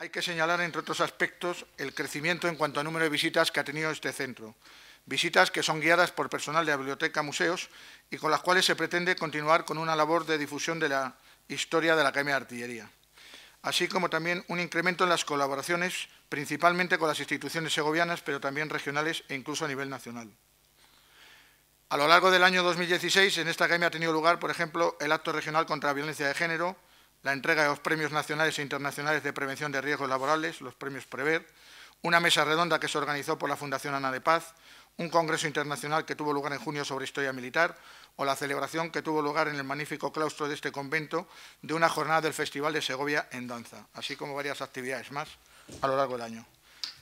Hay que señalar, entre otros aspectos, el crecimiento en cuanto a número de visitas que ha tenido este centro. Visitas que son guiadas por personal de la Biblioteca Museos y con las cuales se pretende continuar con una labor de difusión de la historia de la Academia de Artillería, así como también un incremento en las colaboraciones, principalmente con las instituciones segovianas, pero también regionales e incluso a nivel nacional. A lo largo del año 2016, en esta Academia ha tenido lugar, por ejemplo, el acto regional contra la violencia de género, la entrega de los premios nacionales e internacionales de prevención de riesgos laborales, los premios Prever, una mesa redonda que se organizó por la Fundación Ana de Paz, un congreso internacional que tuvo lugar en junio sobre historia militar o la celebración que tuvo lugar en el magnífico claustro de este convento de una jornada del Festival de Segovia en danza, así como varias actividades más a lo largo del año.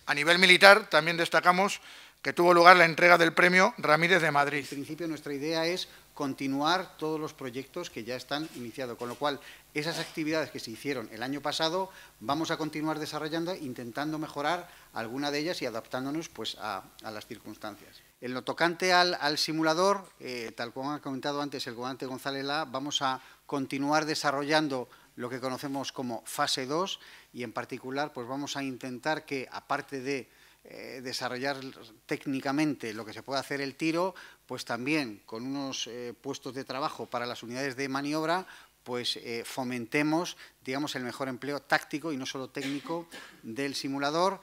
A nivel militar también destacamos que tuvo lugar la entrega del premio Ramírez de Madrid. En principio nuestra idea es continuar todos los proyectos que ya están iniciados, con lo cual esas actividades que se hicieron el año pasado vamos a continuar desarrollando, intentando mejorar alguna de ellas y adaptándonos pues, a, las circunstancias. En lo tocante al, simulador, eh, tal como ha comentado antes el gobernante González La, vamos a continuar desarrollando lo que conocemos como fase 2 y en particular pues vamos a intentar que aparte de eh, desarrollar técnicamente lo que se puede hacer el tiro, pues también con unos eh, puestos de trabajo para las unidades de maniobra, pues eh, fomentemos, digamos, el mejor empleo táctico y no solo técnico del simulador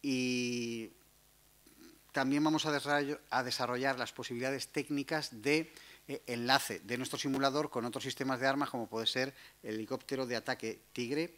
y también vamos a desarrollar las posibilidades técnicas de enlace de nuestro simulador con otros sistemas de armas como puede ser el helicóptero de ataque Tigre.